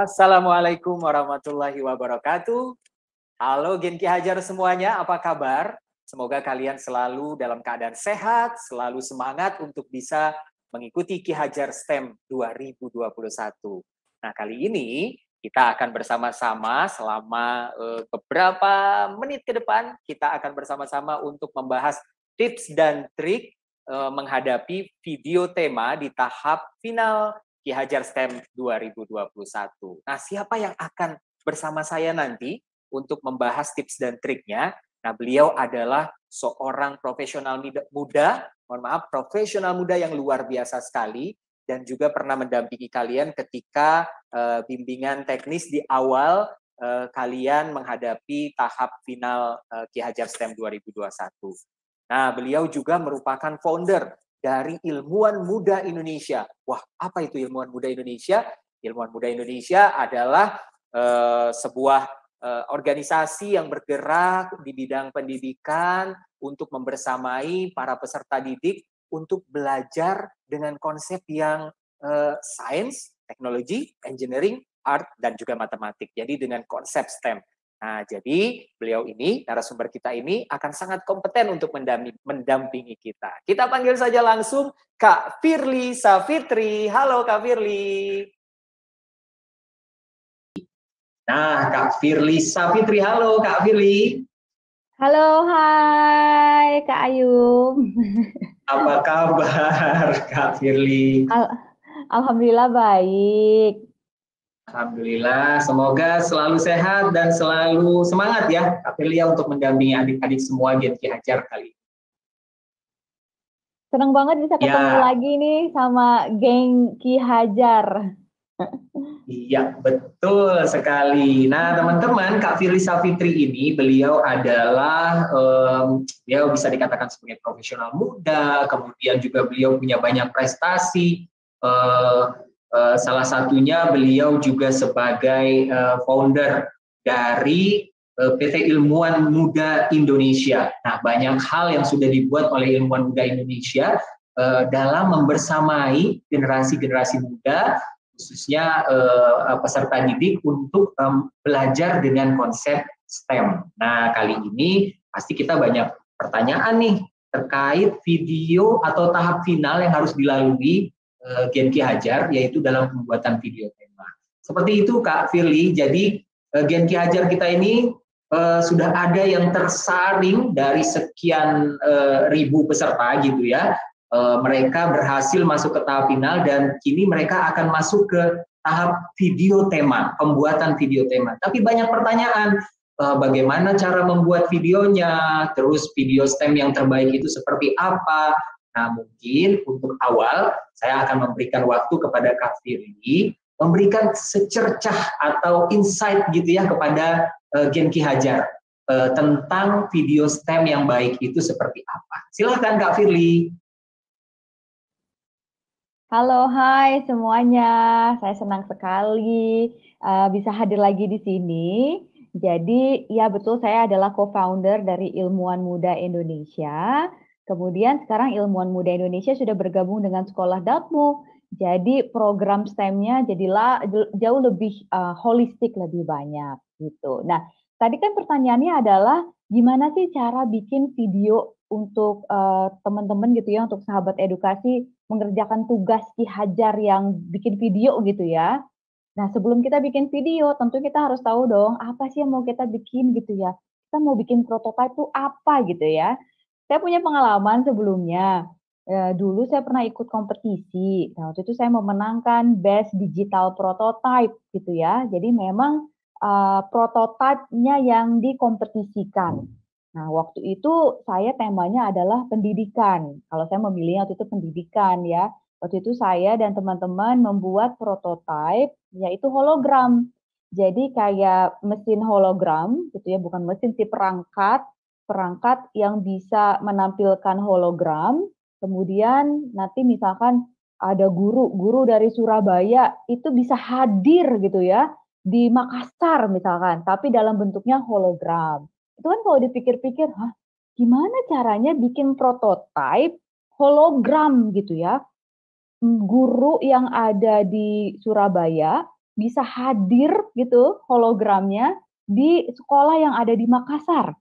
Assalamualaikum warahmatullahi wabarakatuh. Halo Genki Hajar semuanya, apa kabar? Semoga kalian selalu dalam keadaan sehat, selalu semangat untuk bisa mengikuti Ki Hajar STEM 2021. Nah, kali ini kita akan bersama-sama selama eh, beberapa menit ke depan, kita akan bersama-sama untuk membahas tips dan trik eh, menghadapi video tema di tahap final Ki Hajar STEM 2021. Nah, siapa yang akan bersama saya nanti untuk membahas tips dan triknya? Nah, beliau adalah seorang profesional muda, mohon maaf, profesional muda yang luar biasa sekali dan juga pernah mendampingi kalian ketika uh, bimbingan teknis di awal uh, kalian menghadapi tahap final uh, Ki Hajar STEM 2021. Nah, beliau juga merupakan founder dari ilmuwan muda Indonesia. Wah, apa itu ilmuwan muda Indonesia? Ilmuwan muda Indonesia adalah uh, sebuah eh, organisasi yang bergerak di bidang pendidikan untuk membersamai para peserta didik untuk belajar dengan konsep yang uh, sains, teknologi, engineering, art, dan juga matematik. Jadi dengan konsep STEM. Nah, jadi beliau ini, narasumber kita ini akan sangat kompeten untuk mendampingi kita. Kita panggil saja langsung Kak Firly Safitri. Halo Kak Firly. Nah, Kak Firly Safitri. Halo Kak Firly. Halo, hai Kak Ayum. Apa kabar Kak Firly? Al Alhamdulillah baik. Alhamdulillah, semoga selalu sehat dan selalu semangat ya Kak ya, untuk mendampingi adik-adik semua Gen Ki Hajar kali ini. Senang banget bisa ya. ketemu ya. lagi nih sama geng Ki Hajar. Iya, betul sekali. Nah, teman-teman, Kak Firisa Fitri ini beliau adalah um, beliau bisa dikatakan sebagai profesional muda, kemudian juga beliau punya banyak prestasi uh, Eh, salah satunya beliau juga sebagai uh, founder dari uh, eh, PT Ilmuwan Muda Indonesia. Nah, banyak hal yang sudah dibuat oleh Ilmuwan Muda Indonesia uh, dalam membersamai generasi-generasi muda khususnya uh, peserta didik untuk um, belajar dengan konsep STEM. Nah, kali ini pasti kita banyak pertanyaan nih terkait video atau tahap final yang harus dilalui Genki eh, Hajar, yaitu dalam pembuatan video tema. Seperti itu Kak Firly, jadi Genki eh, Hajar kita ini eh, sudah ada yang tersaring dari sekian ribu peserta gitu ya. mereka berhasil masuk ke tahap final dan kini mereka akan masuk ke tahap video tema, pembuatan video tema. Tapi banyak pertanyaan, bagaimana cara membuat videonya, terus video stem yang terbaik itu seperti apa, Nah, mungkin untuk awal saya akan memberikan waktu kepada Kak Firly memberikan secercah atau insight gitu ya kepada uh, eh, Genki Hajar eh, tentang video STEM yang baik itu seperti apa. Silahkan Kak Firly. Halo, hai semuanya. Saya senang sekali uh, bisa hadir lagi di sini. Jadi, ya betul saya adalah co-founder dari Ilmuwan Muda Indonesia. Kemudian sekarang ilmuwan muda Indonesia sudah bergabung dengan sekolah DAPMU. Jadi program STEM-nya jadilah jauh lebih uh, holistik lebih banyak gitu. Nah, tadi kan pertanyaannya adalah gimana sih cara bikin video untuk teman eh, teman-teman gitu ya, untuk sahabat edukasi mengerjakan tugas Ki Hajar yang bikin video gitu ya. Nah, sebelum kita bikin video, tentu kita harus tahu dong apa sih yang mau kita bikin gitu ya. Kita mau bikin prototipe itu apa gitu ya. Saya punya pengalaman sebelumnya. Eh, dulu saya pernah ikut kompetisi. Nah, waktu itu saya memenangkan Best Digital Prototype gitu ya. Jadi memang uh, prototipenya yang dikompetisikan. Nah, waktu itu saya temanya adalah pendidikan. Kalau saya memilih waktu itu pendidikan ya. Waktu itu saya dan teman-teman membuat prototipe yaitu hologram. Jadi kayak mesin hologram gitu ya, bukan mesin si perangkat perangkat yang bisa menampilkan hologram. Kemudian nanti misalkan ada guru-guru dari Surabaya itu bisa hadir gitu ya di Makassar misalkan, tapi dalam bentuknya hologram. Itu kan kalau dipikir-pikir, gimana caranya bikin prototipe hologram gitu ya? Guru yang ada di Surabaya bisa hadir gitu hologramnya di sekolah yang ada di Makassar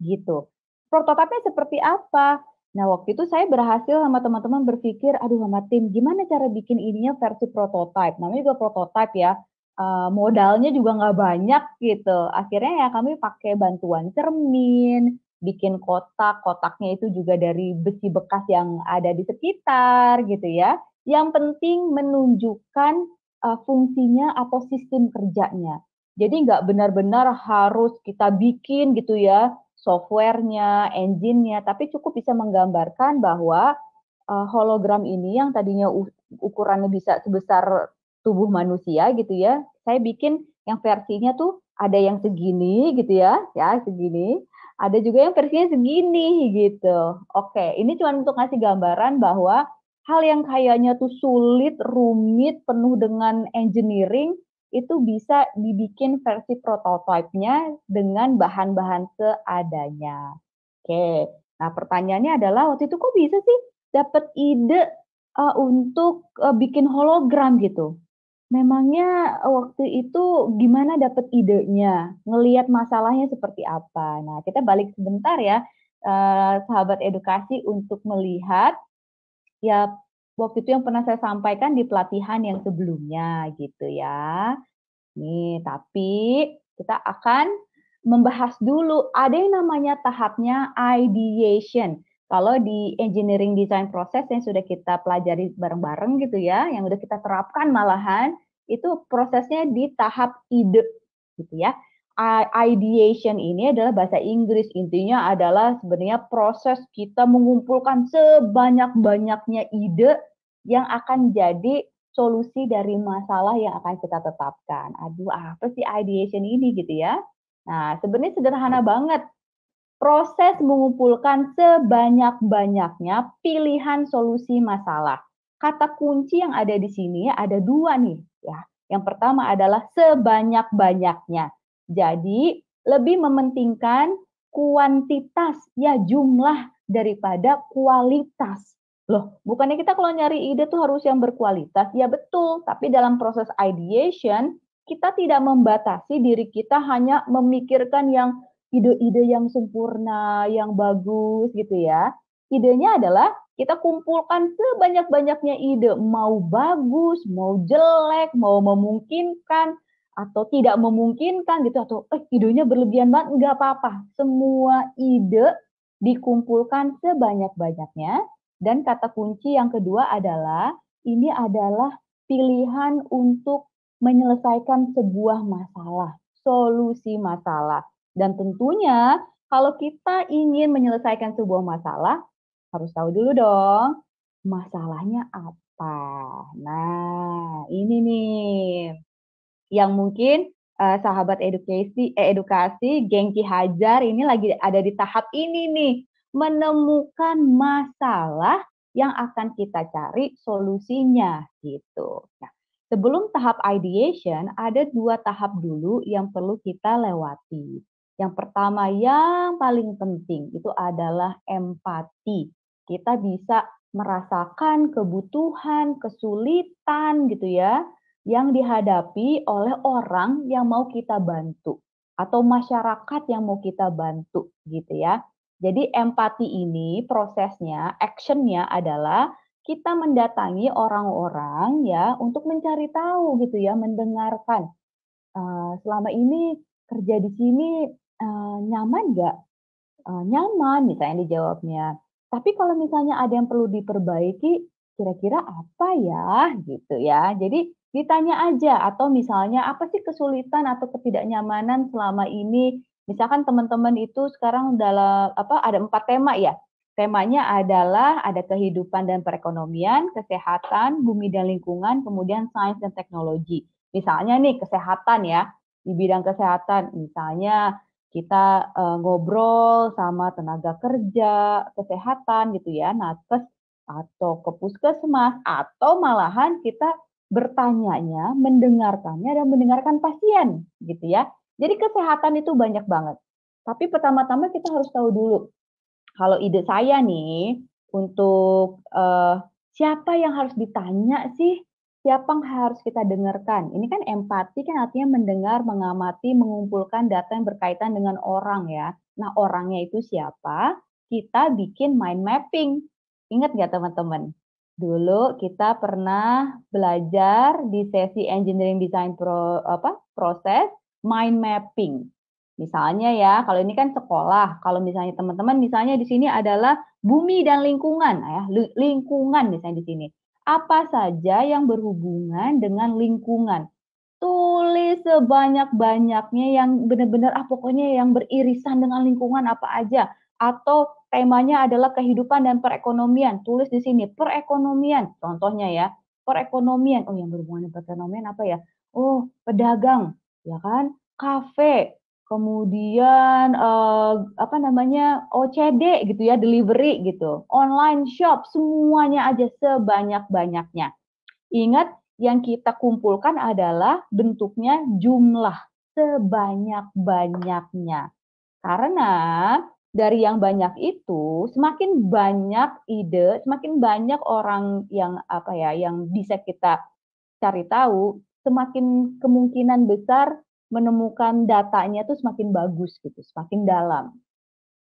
gitu. prototipnya seperti apa? Nah, waktu itu saya berhasil sama teman-teman berpikir, aduh sama tim, gimana cara bikin ininya versi prototipe? Namanya juga prototipe ya, eh, modalnya juga nggak banyak gitu. Akhirnya ya kami pakai bantuan cermin, bikin kotak, kotaknya itu juga dari besi bekas yang ada di sekitar gitu ya. Yang penting menunjukkan uh, fungsinya atau sistem kerjanya. Jadi nggak benar-benar harus kita bikin gitu ya, softwarenya, engine-nya, tapi cukup bisa menggambarkan bahwa uh, hologram ini yang tadinya ukurannya bisa sebesar tubuh manusia gitu ya, saya bikin yang versinya tuh ada yang segini gitu ya, ya segini, ada juga yang versinya segini gitu. Oke, ini cuma untuk ngasih gambaran bahwa hal yang kayaknya tuh sulit, rumit, penuh dengan engineering, itu bisa dibikin versi prototipenya dengan bahan-bahan seadanya. Oke, nah pertanyaannya adalah waktu itu kok bisa sih dapat ide uh, untuk uh, bikin hologram gitu? Memangnya eh, waktu itu gimana dapat idenya? Ngeliat masalahnya seperti apa? Nah, kita balik sebentar ya, uh, sahabat edukasi untuk melihat ya waktu itu yang pernah saya sampaikan di pelatihan yang sebelumnya gitu ya. Nih, tapi kita akan membahas dulu ada yang namanya tahapnya ideation. Kalau di engineering design proses yang sudah kita pelajari bareng-bareng gitu ya, yang sudah kita terapkan malahan itu prosesnya di tahap ide gitu ya ideation ini adalah bahasa Inggris. Intinya adalah sebenarnya proses kita mengumpulkan sebanyak-banyaknya ide yang akan jadi solusi dari masalah yang akan kita tetapkan. Aduh, apa sih ideation ini gitu ya? Nah, sebenarnya sederhana banget. Proses mengumpulkan sebanyak-banyaknya pilihan solusi masalah. Kata kunci yang ada di sini ada dua nih. ya. Yang pertama adalah sebanyak-banyaknya. Jadi lebih mementingkan kuantitas ya jumlah daripada kualitas. Loh, bukannya kita kalau nyari ide tuh harus yang berkualitas? Ya betul, tapi dalam proses ideation kita tidak membatasi diri kita hanya memikirkan yang ide-ide yang sempurna, yang bagus gitu ya. Idenya adalah kita kumpulkan sebanyak-banyaknya ide, mau bagus, mau jelek, mau memungkinkan, atau tidak memungkinkan gitu atau eh idenya berlebihan banget nggak apa-apa semua ide dikumpulkan sebanyak-banyaknya dan kata kunci yang kedua adalah ini adalah pilihan untuk menyelesaikan sebuah masalah solusi masalah dan tentunya kalau kita ingin menyelesaikan sebuah masalah harus tahu dulu dong masalahnya apa nah ini nih yang mungkin uh, sahabat edukasi eh, edukasi Gengki Hajar ini lagi ada di tahap ini nih menemukan masalah yang akan kita cari solusinya gitu. Nah, sebelum tahap ideation ada dua tahap dulu yang perlu kita lewati. Yang pertama yang paling penting itu adalah empati. Kita bisa merasakan kebutuhan, kesulitan gitu ya yang dihadapi oleh orang yang mau kita bantu atau masyarakat yang mau kita bantu gitu ya. Jadi empati ini prosesnya, actionnya adalah kita mendatangi orang-orang ya untuk mencari tahu gitu ya, mendengarkan uh, selama ini kerja di sini uh, nyaman nggak? Uh, nyaman misalnya dijawabnya. Tapi kalau misalnya ada yang perlu diperbaiki, kira-kira apa ya gitu ya. Jadi ditanya aja atau misalnya apa sih kesulitan atau ketidaknyamanan selama ini misalkan teman-teman itu sekarang dalam apa ada empat tema ya temanya adalah ada kehidupan dan perekonomian kesehatan bumi dan lingkungan kemudian sains dan teknologi misalnya nih kesehatan ya di bidang kesehatan misalnya kita uh, ngobrol sama tenaga kerja kesehatan gitu ya nakes atau ke puskesmas atau malahan kita bertanyanya, mendengarkannya, dan mendengarkan pasien, gitu ya. Jadi kesehatan itu banyak banget. Tapi pertama-tama kita harus tahu dulu, kalau ide saya nih, untuk uh, siapa yang harus ditanya sih, siapa yang harus kita dengarkan. Ini kan empati kan artinya mendengar, mengamati, mengumpulkan data yang berkaitan dengan orang ya. Nah orangnya itu siapa? Kita bikin mind mapping. Ingat nggak teman-teman? Dulu kita pernah belajar di sesi engineering design pro, apa, proses mind mapping. Misalnya ya, kalau ini kan sekolah, kalau misalnya teman-teman misalnya di sini adalah bumi dan lingkungan nah ya, lingkungan misalnya di sini. Apa saja yang berhubungan dengan lingkungan? Tulis sebanyak-banyaknya yang benar-benar ah pokoknya yang beririsan dengan lingkungan apa aja atau temanya adalah kehidupan dan perekonomian. Tulis di sini perekonomian, contohnya ya. Perekonomian. Oh, yang berhubungan dengan perekonomian apa ya? Oh, pedagang, ya kan? Kafe, kemudian eh, apa namanya? OCD gitu ya, delivery gitu. Online shop, semuanya aja sebanyak-banyaknya. Ingat yang kita kumpulkan adalah bentuknya jumlah sebanyak-banyaknya. Karena dari yang banyak itu semakin banyak ide, semakin banyak orang yang apa ya yang bisa kita cari tahu, semakin kemungkinan besar menemukan datanya itu semakin bagus gitu, semakin dalam.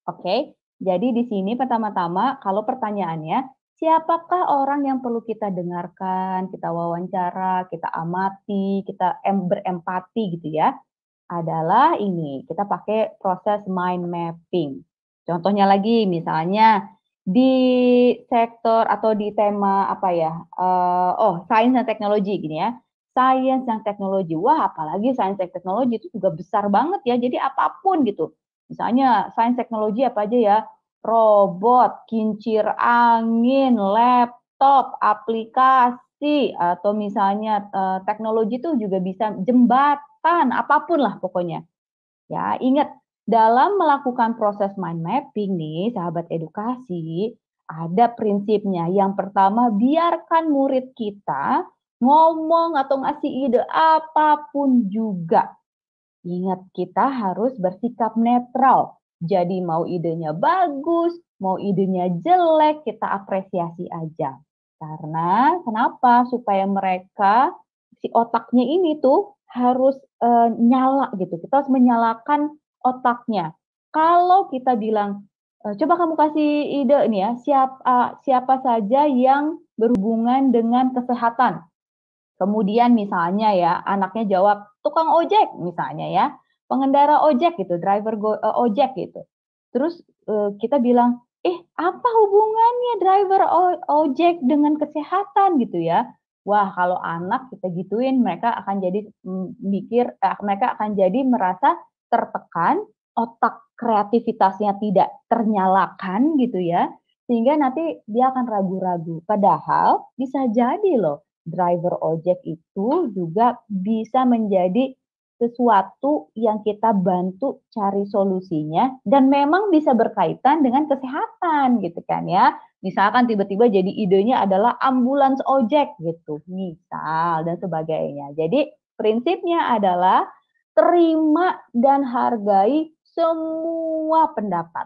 Oke. Jadi di sini pertama-tama kalau pertanyaannya siapakah orang yang perlu kita dengarkan, kita wawancara, kita amati, kita berempati gitu ya adalah ini, kita pakai proses mind mapping. Contohnya lagi misalnya di sektor atau di tema apa ya? Uh, oh, sains dan teknologi gini ya. Sains dan teknologi. Wah, apalagi sains dan teknologi itu juga besar banget ya. Jadi apapun gitu. Misalnya sains teknologi apa aja ya? Robot, kincir angin, laptop, aplikasi atau misalnya uh, teknologi itu juga bisa jembatan kesehatan, apapun lah pokoknya. Ya, ingat dalam melakukan proses mind mapping nih, sahabat edukasi, ada prinsipnya. Yang pertama, biarkan murid kita ngomong atau ngasih ide apapun juga. Ingat, kita harus bersikap netral. Jadi mau idenya bagus, mau idenya jelek, kita apresiasi aja. Karena kenapa? Supaya mereka si otaknya ini tuh harus e, nyala gitu. Kita harus menyalakan otaknya. Kalau kita bilang eh, coba kamu kasih ide ini ya siapa eh, siapa saja yang berhubungan dengan kesehatan kemudian misalnya ya anaknya jawab tukang ojek misalnya ya pengendara ojek gitu driver go, e, ojek gitu terus e, kita bilang eh apa hubungannya driver ojek dengan kesehatan gitu ya wah kalau anak kita gituin mereka akan jadi mm, mikir eh, mereka akan jadi merasa tertekan otak kreativitasnya tidak ternyalakan gitu ya sehingga nanti dia akan ragu-ragu padahal bisa jadi loh driver ojek itu juga bisa menjadi sesuatu yang kita bantu cari solusinya dan memang bisa berkaitan dengan kesehatan gitu kan ya. Misalkan tiba-tiba jadi idenya adalah ambulans ojek gitu, misal dan sebagainya. Jadi prinsipnya adalah terima dan hargai semua pendapat.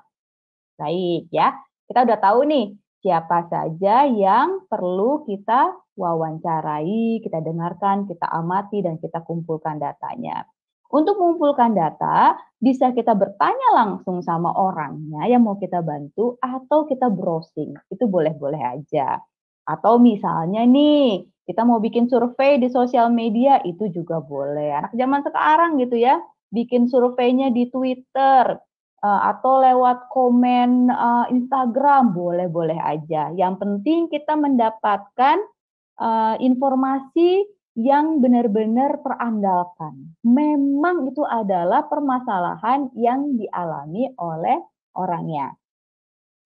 Baik ya, kita udah tahu nih siapa saja yang perlu kita wawancarai, kita dengarkan, kita amati, dan kita kumpulkan datanya. Untuk mengumpulkan data, bisa kita bertanya langsung sama orangnya yang mau kita bantu atau kita browsing. Itu boleh-boleh aja. Atau misalnya nih, kita mau bikin survei di sosial media, itu juga boleh. Anak zaman sekarang gitu ya, bikin surveinya di Twitter, uh, atau lewat komen uh, Instagram boleh-boleh aja. Yang penting kita mendapatkan uh, informasi yang benar-benar terandalkan. Memang itu adalah permasalahan yang dialami oleh orangnya.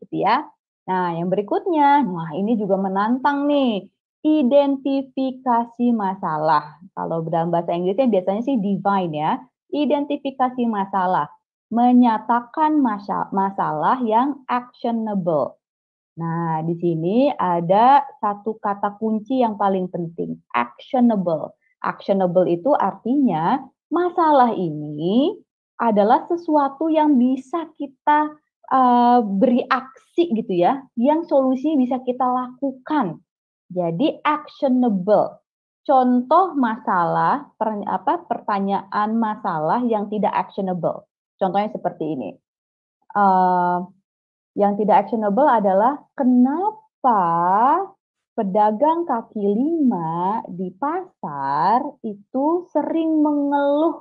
Gitu ya. Nah, yang berikutnya, wah ini juga menantang nih, identifikasi masalah. Kalau dalam bahasa Inggrisnya biasanya sih divine ya, identifikasi masalah menyatakan masalah yang actionable. Nah, di sini ada satu kata kunci yang paling penting, actionable. Actionable itu artinya masalah ini adalah sesuatu yang bisa kita uh, beri aksi gitu ya, yang solusi bisa kita lakukan. Jadi actionable. Contoh masalah per, apa pertanyaan masalah yang tidak actionable. Contohnya seperti ini. Uh, yang tidak actionable adalah kenapa pedagang kaki lima di pasar itu sering mengeluh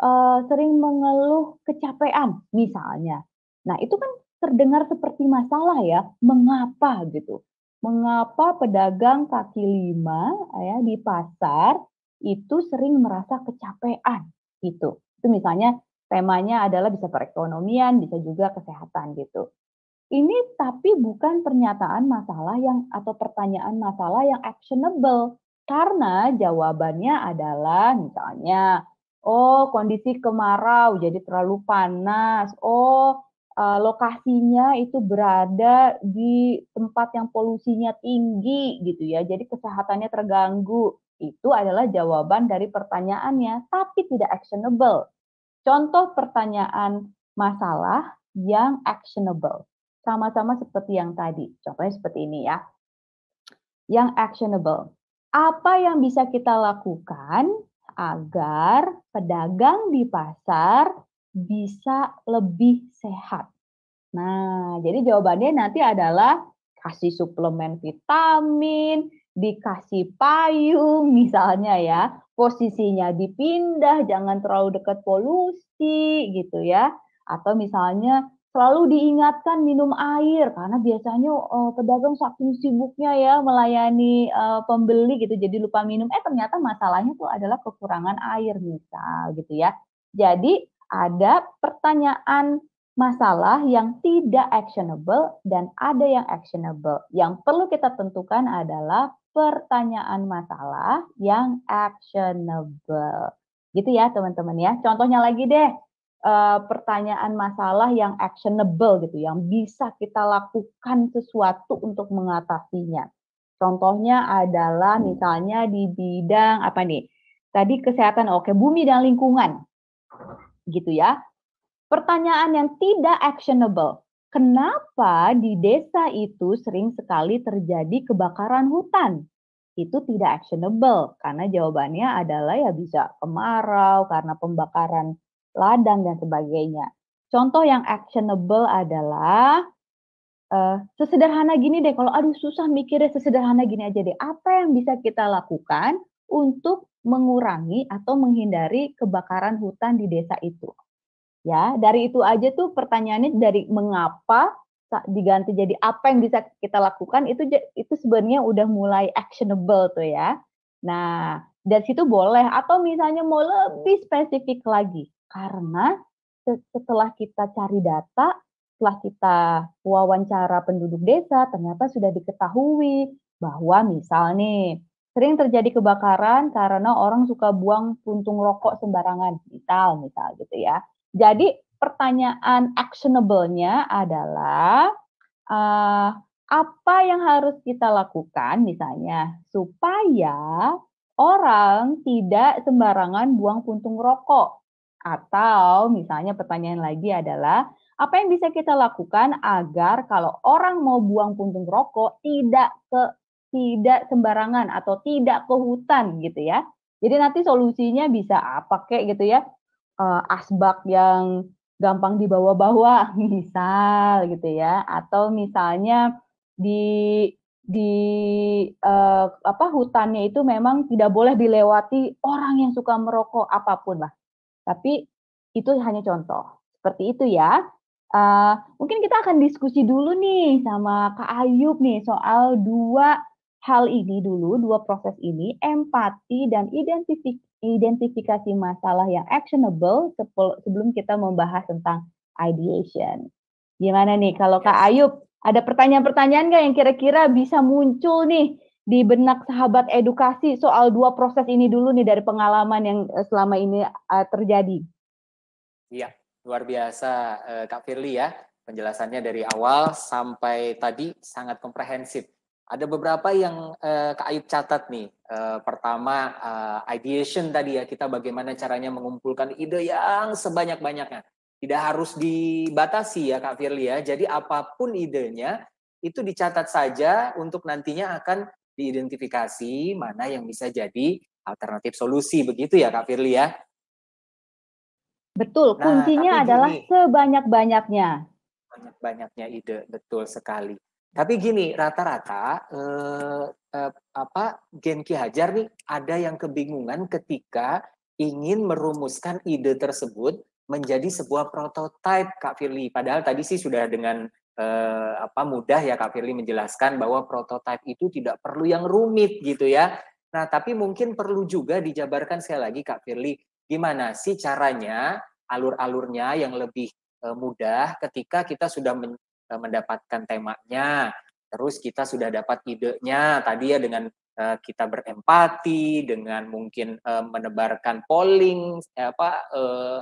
uh, sering mengeluh kecapean misalnya. Nah, itu kan terdengar seperti masalah ya, mengapa gitu. Mengapa pedagang kaki lima ya di pasar itu sering merasa kecapean gitu. Itu misalnya Temanya adalah bisa perekonomian, bisa juga kesehatan gitu. Ini tapi bukan pernyataan masalah yang atau pertanyaan masalah yang actionable karena jawabannya adalah misalnya oh kondisi kemarau jadi terlalu panas, oh eh, lokasinya itu berada di tempat yang polusinya tinggi gitu ya. Jadi kesehatannya terganggu. Itu adalah jawaban dari pertanyaannya tapi tidak actionable Contoh pertanyaan masalah yang actionable. Sama-sama seperti yang tadi. Contohnya seperti ini ya. Yang actionable. Apa yang bisa kita lakukan agar pedagang di pasar bisa lebih sehat? Nah, jadi jawabannya nanti adalah kasih suplemen vitamin, dikasih payung misalnya ya, posisinya dipindah, jangan terlalu dekat polusi gitu ya. Atau misalnya selalu diingatkan minum air karena biasanya uh, pedagang saking sibuknya ya melayani uh, pembeli gitu jadi lupa minum eh ternyata masalahnya tuh adalah kekurangan air misal gitu ya. Jadi ada pertanyaan masalah yang tidak actionable dan ada yang actionable. Yang perlu kita tentukan adalah pertanyaan masalah yang actionable. Gitu ya teman-teman ya. Contohnya lagi deh, eh, pertanyaan masalah yang actionable gitu, yang bisa kita lakukan sesuatu untuk mengatasinya. Contohnya adalah misalnya di bidang apa nih? Tadi kesehatan, oke, bumi dan lingkungan. Gitu ya Pertanyaan yang tidak actionable. Kenapa di desa itu sering sekali terjadi kebakaran hutan? Itu tidak actionable karena jawabannya adalah ya bisa kemarau karena pembakaran ladang dan sebagainya. Contoh yang actionable adalah uh, sesederhana gini deh. Kalau aduh susah mikirnya sesederhana gini aja deh. Apa yang bisa kita lakukan untuk mengurangi atau menghindari kebakaran hutan di desa itu? Ya, dari itu aja tuh pertanyaannya dari mengapa diganti jadi apa yang bisa kita lakukan itu itu sebenarnya udah mulai actionable tuh ya. Nah, dari situ boleh atau misalnya mau lebih spesifik lagi karena setelah kita cari data, setelah kita wawancara penduduk desa ternyata sudah diketahui bahwa misal nih sering terjadi kebakaran karena orang suka buang puntung rokok sembarangan misal misal gitu ya jadi pertanyaan actionable-nya adalah uh, apa yang harus kita lakukan misalnya supaya orang tidak sembarangan buang puntung rokok atau misalnya pertanyaan lagi adalah apa yang bisa kita lakukan agar kalau orang mau buang puntung rokok tidak ke tidak sembarangan atau tidak ke hutan gitu ya. Jadi nanti solusinya bisa apa kek gitu ya uh, asbak yang gampang dibawa-bawa misal gitu ya atau misalnya di di uh, apa hutannya itu memang tidak boleh dilewati orang yang suka merokok apapun lah tapi itu hanya contoh seperti itu ya uh, mungkin kita akan diskusi dulu nih sama Kak Ayub nih soal dua hal ini dulu, dua proses ini, empati dan identifikasi masalah yang actionable sebelum kita membahas tentang ideation. Gimana nih kalau Kak Ayub, ada pertanyaan-pertanyaan nggak yang kira-kira bisa muncul nih di benak sahabat edukasi soal dua proses ini dulu nih dari pengalaman yang eh, selama ini eh, terjadi? Iya, luar biasa eh, Kak Firly ya. Penjelasannya dari awal sampai tadi sangat komprehensif ada beberapa yang eh, Kak Ayub catat nih. Eh, pertama, eh, ideation tadi ya, kita bagaimana caranya mengumpulkan ide yang sebanyak-banyaknya. Tidak harus dibatasi ya Kak Firly ya, jadi apapun idenya itu dicatat saja untuk nantinya akan diidentifikasi mana yang bisa jadi alternatif solusi begitu ya Kak Firly ya. Betul, nah, kuncinya adalah sebanyak-banyaknya. Banyak-banyaknya ide, betul sekali. Tapi gini, rata-rata eh, eh, apa Gen Ki Hajar nih ada yang kebingungan ketika ingin merumuskan ide tersebut menjadi sebuah prototipe Kak Firly. Padahal tadi sih sudah dengan eh, apa mudah ya Kak Firly menjelaskan bahwa prototipe itu tidak perlu yang rumit gitu ya. Nah, tapi mungkin perlu juga dijabarkan sekali lagi Kak Firly, gimana sih caranya alur-alurnya yang lebih eh, mudah ketika kita sudah Eh, mendapatkan temanya, terus kita sudah dapat idenya tadi ya dengan eh, kita berempati, dengan mungkin eh, menebarkan polling apa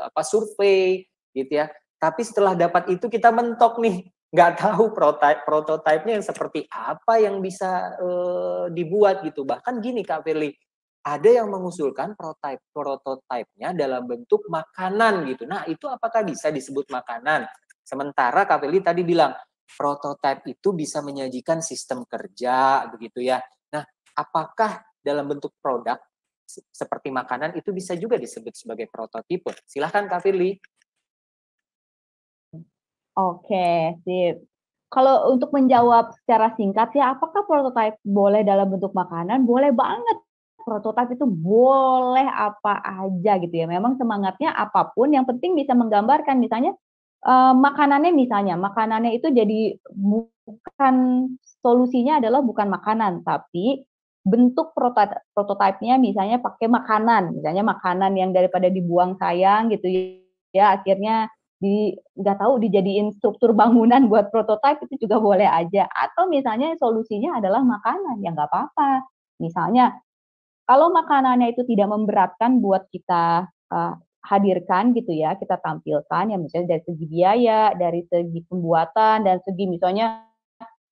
apa survei gitu ya. Tapi setelah dapat itu kita mentok nih, nggak tahu prototipe prototipenya yang seperti apa yang bisa dibuat gitu. Bahkan gini Kak Firly, ada yang mengusulkan prototipe prototipenya dalam bentuk makanan gitu. Nah, itu apakah bisa disebut makanan? Sementara Feli tadi bilang prototipe itu bisa menyajikan sistem kerja begitu ya. Nah, apakah dalam bentuk produk seperti makanan itu bisa juga disebut sebagai prototipe? Silahkan Kak Firly. Oke, sip. Kalau untuk menjawab secara singkat ya, apakah prototipe boleh dalam bentuk makanan? Boleh banget. Prototipe itu boleh apa aja gitu ya. Memang semangatnya apapun, yang penting bisa menggambarkan. Misalnya uh, makanannya misalnya, makanannya itu jadi bukan solusinya adalah bukan makanan, tapi bentuk prototipenya misalnya pakai makanan, misalnya makanan yang daripada dibuang sayang gitu ya, akhirnya di nggak tahu dijadiin struktur bangunan buat prototipe itu juga boleh aja. Atau misalnya solusinya adalah makanan, ya nggak apa-apa. Misalnya kalau makanannya itu tidak memberatkan buat kita uh, hadirkan gitu ya, kita tampilkan ya misalnya dari segi biaya, dari segi pembuatan dan segi misalnya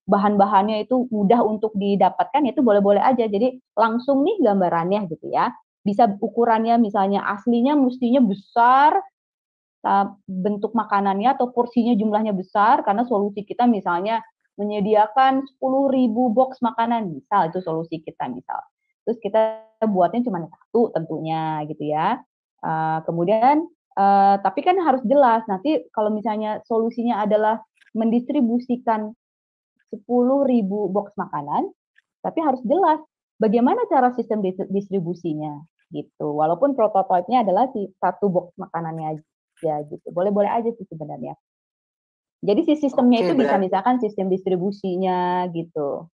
bahan-bahannya itu mudah untuk didapatkan ya itu boleh-boleh aja. Jadi langsung nih gambarannya gitu ya. Bisa ukurannya misalnya aslinya mestinya besar bentuk makanannya atau porsinya jumlahnya besar karena solusi kita misalnya menyediakan 10.000 box makanan misal itu solusi kita misal. Terus kita buatnya cuma satu tentunya gitu ya. Uh, kemudian uh, tapi kan harus jelas nanti kalau misalnya solusinya adalah mendistribusikan 10.000 box makanan, tapi harus jelas bagaimana cara sistem distribusinya gitu. Walaupun prototipenya adalah si satu box makanannya aja gitu. Boleh-boleh aja sih sebenarnya. Jadi si sistemnya Oke, itu bisa misalkan sistem distribusinya gitu.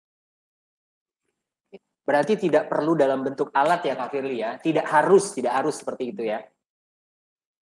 Berarti tidak perlu dalam bentuk alat ya Kak Firly ya. Tidak harus, tidak harus seperti itu ya.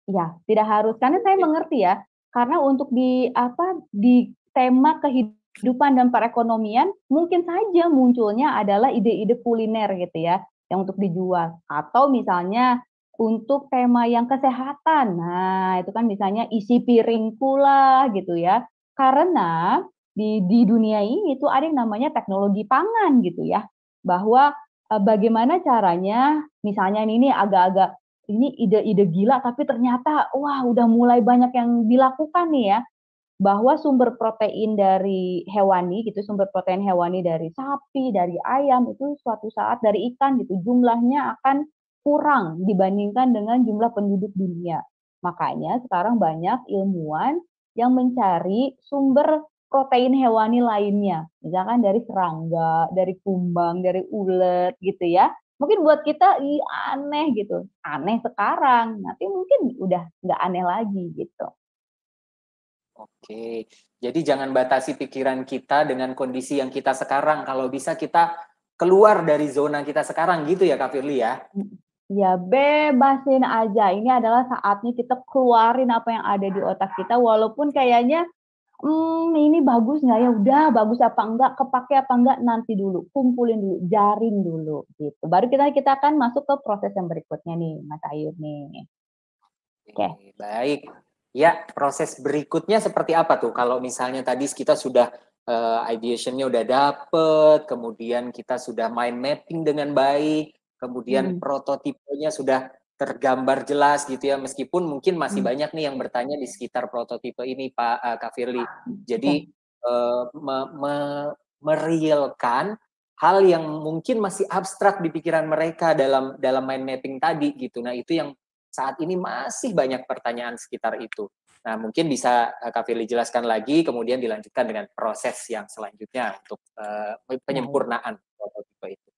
Ya, tidak harus karena saya ya. mengerti ya. Karena untuk di apa di tema kehidupan dan perekonomian mungkin saja munculnya adalah ide-ide kuliner gitu ya yang untuk dijual atau misalnya untuk tema yang kesehatan. Nah, itu kan misalnya isi piring pula gitu ya. Karena di di dunia ini itu ada yang namanya teknologi pangan gitu ya bahwa uh, bagaimana caranya misalnya ini agak-agak ini ide-ide gila tapi ternyata wah udah mulai banyak yang dilakukan nih ya bahwa sumber protein dari hewani gitu sumber protein hewani dari sapi dari ayam itu suatu saat dari ikan gitu jumlahnya akan kurang dibandingkan dengan jumlah penduduk dunia makanya sekarang banyak ilmuwan yang mencari sumber protein hewani lainnya, misalkan dari serangga, dari kumbang, dari ulet gitu ya. Mungkin buat kita i aneh gitu, aneh sekarang, nanti mungkin udah nggak aneh lagi gitu. Oke, jadi jangan batasi pikiran kita dengan kondisi yang kita sekarang. Kalau bisa kita keluar dari zona kita sekarang gitu ya Kak Firly ya? Ya bebasin aja. Ini adalah saatnya kita keluarin apa yang ada di otak kita walaupun kayaknya hmm ini bagus nggak ya udah bagus apa enggak kepake apa enggak nanti dulu kumpulin dulu jaring dulu gitu baru kita kita akan masuk ke proses yang berikutnya nih Mas Ayu nih oke okay. baik ya proses berikutnya seperti apa tuh kalau misalnya tadi kita sudah uh, ideationnya udah dapet kemudian kita sudah mind mapping dengan baik kemudian hmm. prototipenya sudah tergambar jelas gitu ya meskipun mungkin masih hmm. banyak nih yang bertanya di sekitar prototipe ini Pak uh, Kak Firly. Jadi uh, me me merealkan hal yang mungkin masih abstrak di pikiran mereka dalam dalam mind mapping tadi gitu. Nah, itu yang saat ini masih banyak pertanyaan sekitar itu. Nah, mungkin bisa uh, Kak jelaskan lagi kemudian dilanjutkan dengan proses yang selanjutnya untuk uh, penyempurnaan prototipe itu.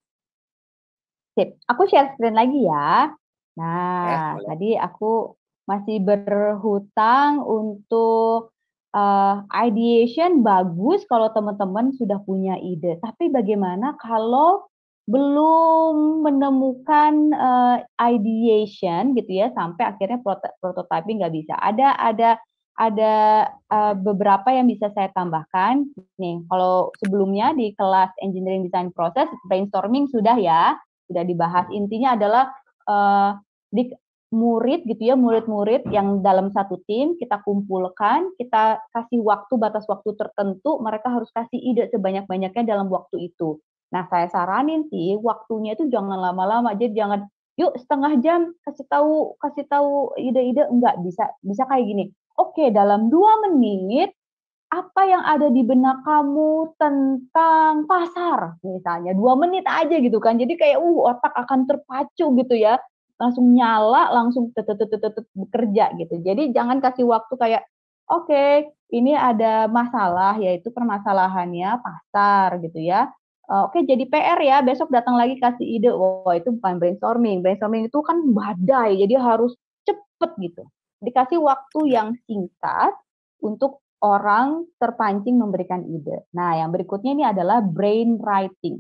Sip, aku share screen lagi ya. Nah, ya, tadi aku masih berhutang untuk uh, ideation bagus kalau teman-teman sudah punya ide. Tapi bagaimana kalau belum menemukan uh, ideation gitu ya sampai akhirnya prot prototyping nggak bisa. Ada ada ada uh, beberapa yang bisa saya tambahkan. Nih, kalau sebelumnya di kelas engineering design process brainstorming sudah ya, sudah dibahas. Intinya adalah uh, di murid gitu ya, murid-murid yang dalam satu tim kita kumpulkan, kita kasih waktu batas waktu tertentu, mereka harus kasih ide sebanyak-banyaknya dalam waktu itu. Nah, saya saranin sih waktunya itu jangan lama-lama, jadi jangan yuk setengah jam kasih tahu kasih tahu ide-ide enggak bisa bisa kayak gini. Oke, dalam dua menit apa yang ada di benak kamu tentang pasar misalnya dua menit aja gitu kan jadi kayak uh otak akan terpacu gitu ya langsung nyala langsung bekerja gitu jadi jangan kasih waktu kayak oke okay, ini ada masalah yaitu permasalahannya pasar gitu ya eh, oke okay, jadi PR ya besok datang lagi kasih ide wow itu bukan brainstorming brainstorming itu kan badai jadi harus cepet gitu dikasih waktu yang singkat untuk orang terpancing memberikan ide. Nah, yang berikutnya ini adalah brain writing.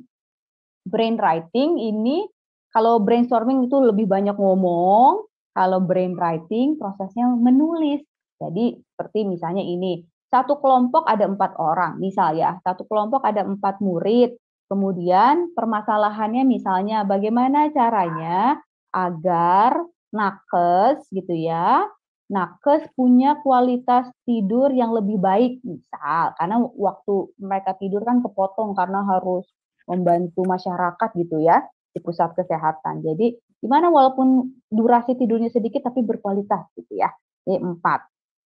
Brain writing ini kalau brainstorming itu lebih banyak ngomong, kalau brain writing prosesnya menulis. Jadi seperti misalnya ini, satu kelompok ada empat orang, misal ya, satu kelompok ada empat murid. Kemudian permasalahannya misalnya bagaimana caranya agar nakes gitu ya nakes punya kualitas tidur yang lebih baik misal karena waktu mereka tidur kan kepotong karena harus membantu masyarakat gitu ya di pusat kesehatan. Jadi gimana walaupun durasi tidurnya sedikit tapi berkualitas gitu ya. Ini empat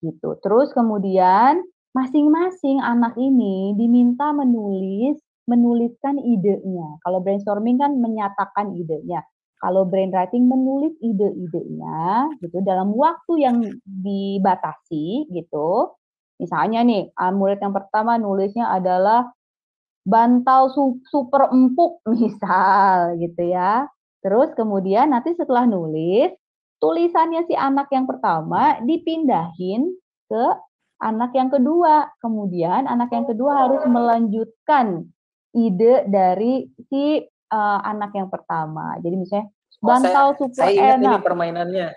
gitu. Terus kemudian masing-masing anak ini diminta menulis menuliskan idenya. Kalau brainstorming kan menyatakan idenya. Kalau brainwriting menulis ide-idenya gitu dalam waktu yang dibatasi gitu. Misalnya nih, ah, murid yang pertama nulisnya adalah bantal super empuk misal gitu ya. Terus kemudian nanti setelah nulis, tulisannya si anak yang pertama dipindahin ke anak yang kedua. Kemudian anak yang kedua harus melanjutkan ide dari si uh, anak yang pertama. Jadi misalnya bantal oh, saya, super saya ingat enak. ini permainannya.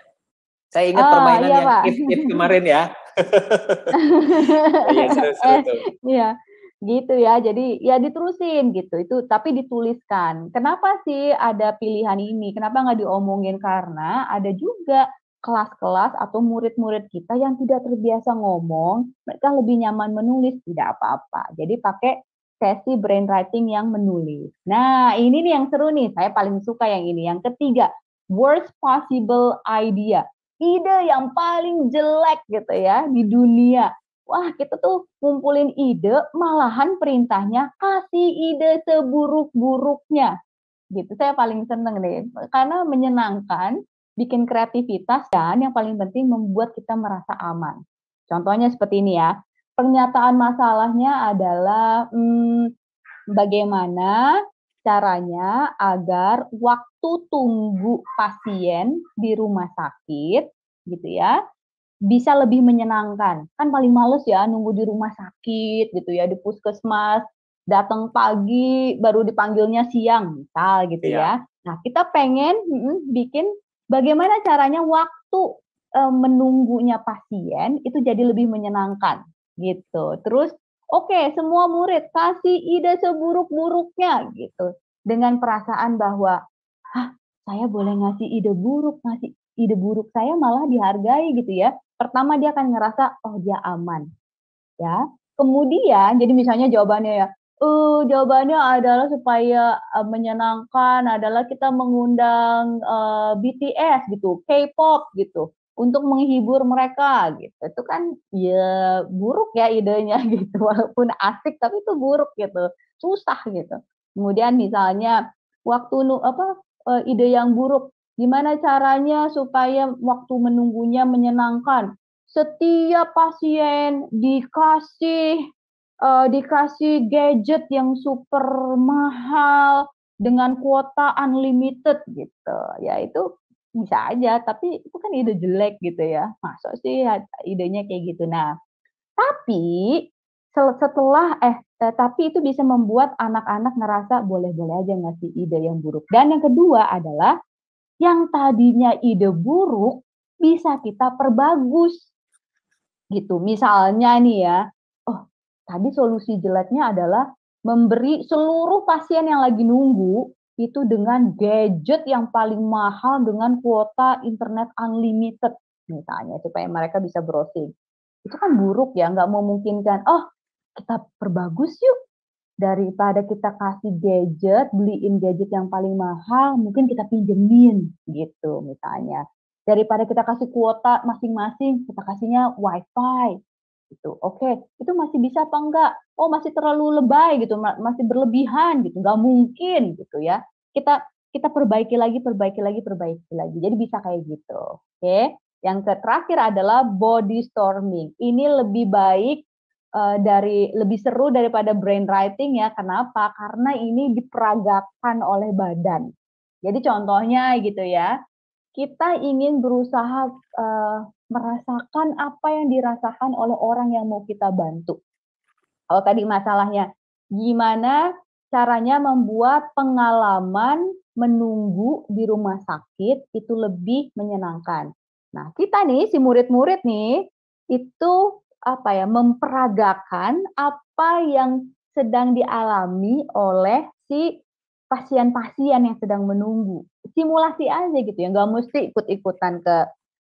Saya ingat ah, permainan iya, yang Pak. if if kemarin ya. Iya, iya eh, Iya gitu ya jadi ya diterusin gitu itu tapi dituliskan kenapa sih ada pilihan ini kenapa nggak diomongin karena ada juga kelas-kelas atau murid-murid kita yang tidak terbiasa ngomong mereka lebih nyaman menulis tidak apa-apa jadi pakai sesi writing yang menulis. Nah, ini nih yang seru nih. Saya paling suka yang ini. Yang ketiga, worst possible idea. Ide yang paling jelek gitu ya di dunia. Wah, kita tuh ngumpulin ide, malahan perintahnya kasih ide seburuk-buruknya. Gitu, saya paling seneng nih, Karena menyenangkan, bikin kreativitas, dan yang paling penting membuat kita merasa aman. Contohnya seperti ini ya, pernyataan masalahnya adalah hmm, bagaimana caranya agar waktu tunggu pasien di rumah sakit gitu ya bisa lebih menyenangkan. Kan paling males ya nunggu di rumah sakit gitu ya di puskesmas datang pagi baru dipanggilnya siang misal gitu iya. ya. Nah, kita pengen mm, bikin bagaimana caranya waktu e, menunggunya pasien itu jadi lebih menyenangkan gitu. Terus oke, okay, semua murid kasih ide seburuk-buruknya gitu. Dengan perasaan bahwa Hah, saya boleh ngasih ide buruk, ngasih ide buruk saya malah dihargai gitu ya. Pertama dia akan ngerasa oh dia aman. Ya. Kemudian jadi misalnya jawabannya ya, uh, jawabannya adalah supaya uh, menyenangkan adalah kita mengundang uh, eh, BTS gitu, K-pop gitu untuk menghibur mereka gitu. Itu kan ya buruk ya idenya gitu. Walaupun asik tapi itu buruk gitu. Susah gitu. Kemudian misalnya waktu apa eh, ide yang buruk gimana caranya supaya waktu menunggunya menyenangkan. Setiap pasien dikasih uh, dikasih gadget yang super mahal dengan kuota unlimited gitu. Ya itu bisa aja, tapi itu kan ide jelek gitu ya. masuk sih idenya kayak gitu. Nah, tapi setelah eh, eh tapi itu bisa membuat anak-anak ngerasa boleh-boleh aja ngasih ide yang buruk. Dan yang kedua adalah yang tadinya ide buruk bisa kita perbagus. Gitu. Misalnya nih ya, oh, tadi solusi jeleknya adalah memberi seluruh pasien yang lagi nunggu itu dengan gadget yang paling mahal dengan kuota internet unlimited misalnya supaya mereka bisa browsing itu kan buruk ya nggak memungkinkan oh kita perbagus yuk daripada kita kasih gadget beliin gadget yang paling mahal mungkin kita pinjemin gitu misalnya daripada kita kasih kuota masing-masing kita kasihnya wifi gitu. Oke, okay, itu masih bisa apa enggak? Oh, masih terlalu lebay gitu, masih berlebihan gitu. Enggak mungkin gitu ya. Kita kita perbaiki lagi, perbaiki lagi, perbaiki lagi. Jadi bisa kayak gitu. Oke. Okay? Yang terakhir adalah body storming. Ini lebih baik uh, dari lebih seru daripada brain writing ya. Kenapa? Karena ini diperagakan oleh badan. Jadi contohnya gitu ya. Kita ingin berusaha uh, merasakan apa yang dirasakan oleh orang yang mau kita bantu. Kalau tadi masalahnya, gimana caranya membuat pengalaman menunggu di rumah sakit itu lebih menyenangkan. Nah, kita nih si murid-murid nih itu apa ya memperagakan apa yang sedang dialami oleh si pasien-pasien yang sedang menunggu. Simulasi aja gitu ya, nggak mesti ikut-ikutan ke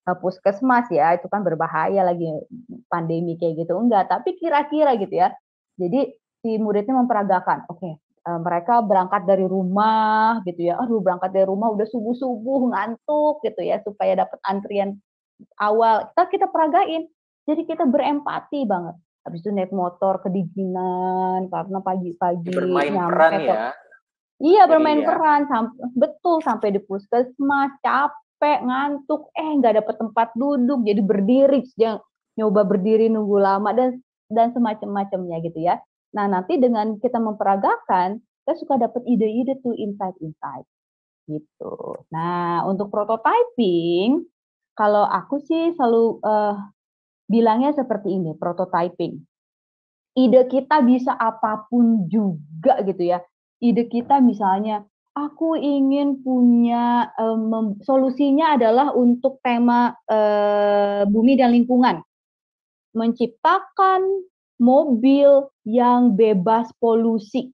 Eh, puskesmas ya itu kan berbahaya lagi pandemi kayak gitu enggak tapi kira-kira gitu ya jadi si muridnya memperagakan oke okay, eh, mereka berangkat dari rumah gitu ya aduh berangkat dari rumah udah subuh subuh ngantuk gitu ya supaya dapat antrian awal kita kita peragain jadi kita berempati banget habis itu naik motor kedinginan karena pagi-pagi bermain peran ya Iya bermain Jadi, ya. peran, sam betul sampai di puskesmas capek capek, ngantuk, eh nggak dapet tempat duduk, jadi berdiri, jangan nyoba berdiri nunggu lama dan dan semacam-macamnya gitu ya. Nah nanti dengan kita memperagakan, kita suka dapet ide-ide tuh insight-insight gitu. Nah untuk prototyping, kalau aku sih selalu uh, bilangnya seperti ini, prototyping. Ide kita bisa apapun juga gitu ya. Ide kita misalnya aku ingin punya um, solusinya adalah untuk tema uh, bumi dan lingkungan menciptakan mobil yang bebas polusi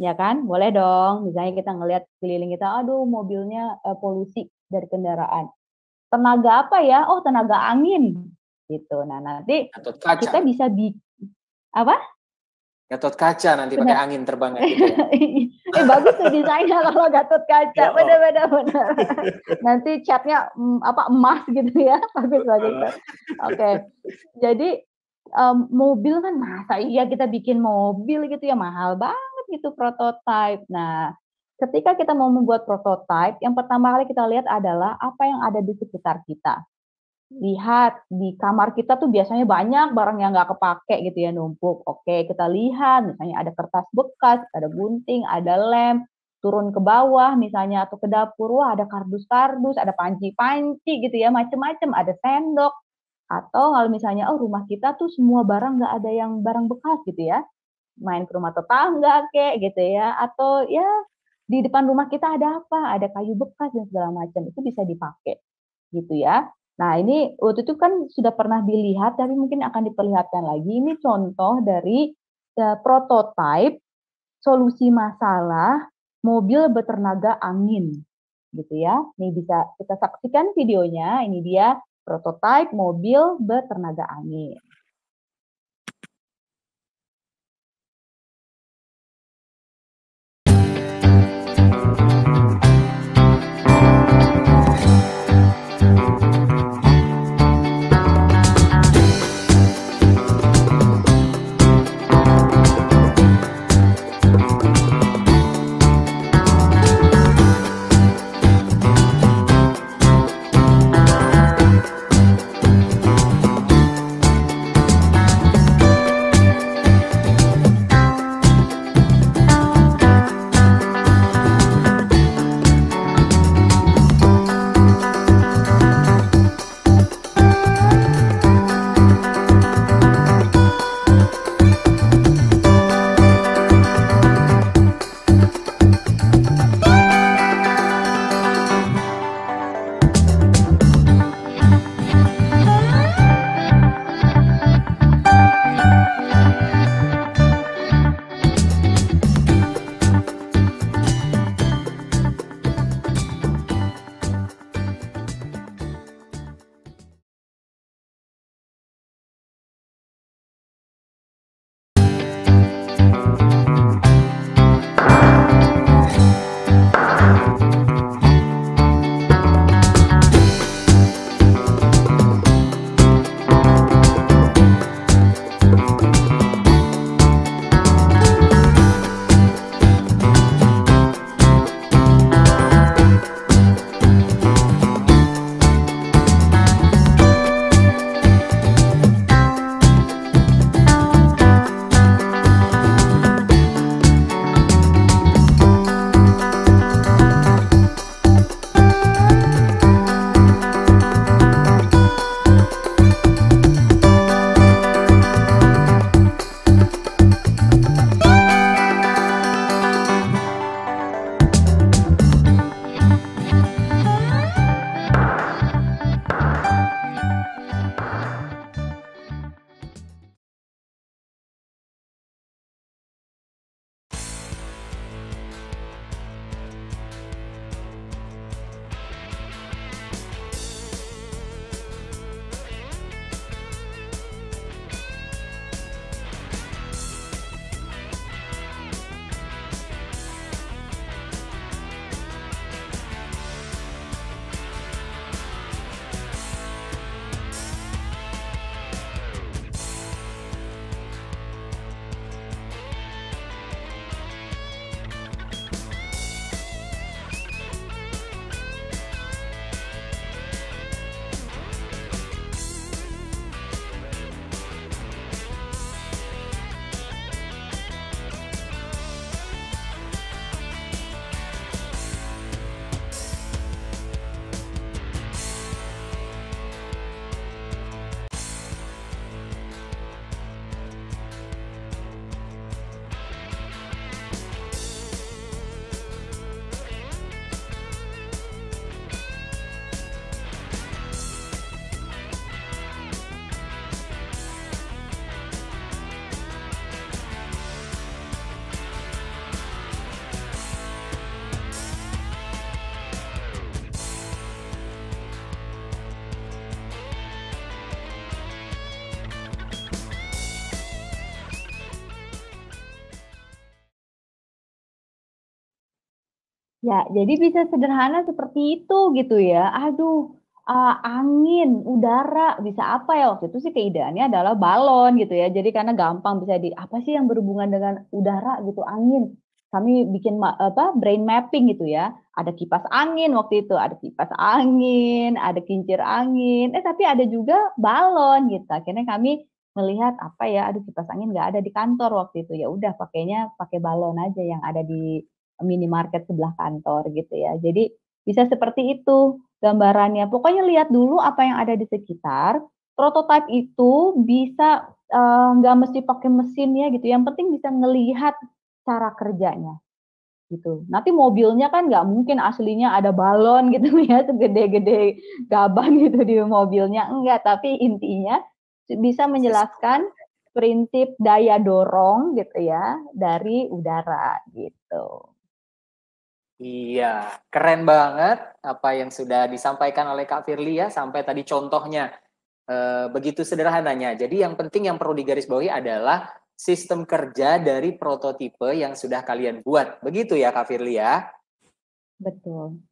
ya kan boleh dong misalnya kita ngelihat keliling kita aduh mobilnya uh, polusi dari kendaraan tenaga apa ya oh tenaga angin gitu nah nanti kita bisa bikin apa Gatot kaca nanti pakai angin terbang gitu eh bagus tuh desainnya kalau Gatot kaca. Ya benar benar benar. nanti catnya mm, apa emas gitu ya. Bagus bagus. Oke. Okay. Jadi um, mobil kan masa iya kita bikin mobil gitu ya mahal banget gitu prototipe. Nah, ketika kita mau membuat prototipe, yang pertama kali kita lihat adalah apa yang ada di sekitar kita lihat di kamar kita tuh biasanya banyak barang yang nggak kepake gitu ya numpuk. Oke, kita lihat misalnya ada kertas bekas, ada gunting, ada lem, turun ke bawah misalnya atau ke dapur, wah ada kardus-kardus, ada panci-panci gitu ya, macem-macem, ada sendok. Atau kalau misalnya oh rumah kita tuh semua barang nggak ada yang barang bekas gitu ya. Main ke rumah tetangga kek gitu ya atau ya di depan rumah kita ada apa? Ada kayu bekas dan segala macam. Itu bisa dipakai gitu ya. Nah, ini waktu itu kan sudah pernah dilihat, tapi mungkin akan diperlihatkan lagi. Ini contoh dari uh, prototipe solusi masalah mobil bertenaga angin, gitu ya. Ini bisa kita saksikan videonya. Ini dia prototipe mobil bertenaga angin. Ya, jadi bisa sederhana seperti itu gitu ya. Aduh, uh, angin, udara, bisa apa ya waktu itu sih keideannya adalah balon gitu ya. Jadi karena gampang bisa di apa sih yang berhubungan dengan udara gitu, angin. Kami bikin apa brain mapping gitu ya. Ada kipas angin waktu itu, ada kipas angin, ada kincir angin. Eh tapi ada juga balon gitu. Akhirnya kami melihat apa ya, ada kipas angin nggak ada di kantor waktu itu. Ya udah pakainya pakai balon aja yang ada di minimarket sebelah kantor gitu ya. Jadi bisa seperti itu gambarannya. Pokoknya lihat dulu apa yang ada di sekitar. Prototipe itu bisa eh, nggak uh, mesti pakai mesin ya gitu. Yang penting bisa ngelihat cara kerjanya gitu. Nanti mobilnya kan nggak mungkin aslinya ada balon gitu ya, segede-gede gaban gitu di mobilnya. Enggak, tapi intinya bisa menjelaskan prinsip daya dorong gitu ya dari udara gitu. Iya, keren banget apa yang sudah disampaikan oleh Kak Firly ya sampai tadi contohnya e, begitu sederhananya. Jadi yang penting yang perlu digarisbawahi adalah sistem kerja dari prototipe yang sudah kalian buat. Begitu ya Kak Firly ya? Betul.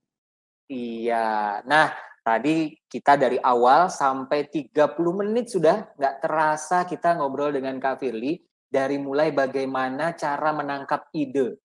Iya. Nah, tadi kita dari awal sampai 30 menit sudah nggak terasa kita ngobrol dengan Kak Firly dari mulai bagaimana cara menangkap ide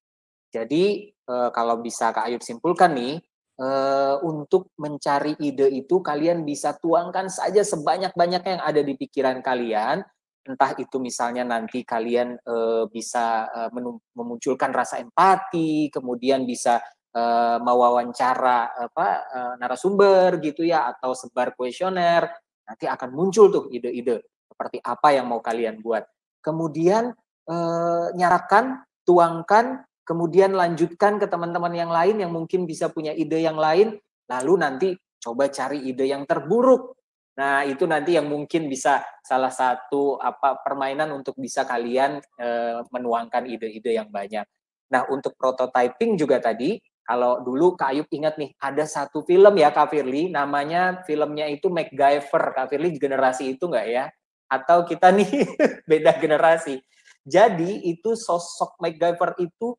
jadi eh, kalau bisa Kak Ayub simpulkan nih, uh, untuk mencari ide itu kalian bisa tuangkan saja sebanyak-banyaknya yang ada di pikiran kalian. Entah itu misalnya nanti kalian uh, bisa uh, memunculkan rasa empati, kemudian bisa uh, mewawancara apa uh, narasumber gitu ya atau sebar kuesioner. Nanti akan muncul tuh ide-ide seperti apa yang mau kalian buat. Kemudian uh, nyarakan, tuangkan kemudian lanjutkan ke teman-teman yang lain yang mungkin bisa punya ide yang lain, lalu nanti coba cari ide yang terburuk. Nah, itu nanti yang mungkin bisa salah satu apa permainan untuk bisa kalian e, menuangkan ide-ide yang banyak. Nah, untuk prototyping juga tadi, kalau dulu Kak Ayub ingat nih, ada satu film ya Kak Firly, namanya filmnya itu MacGyver. Kak Firly generasi itu nggak ya? Atau kita nih beda generasi. Jadi itu sosok MacGyver itu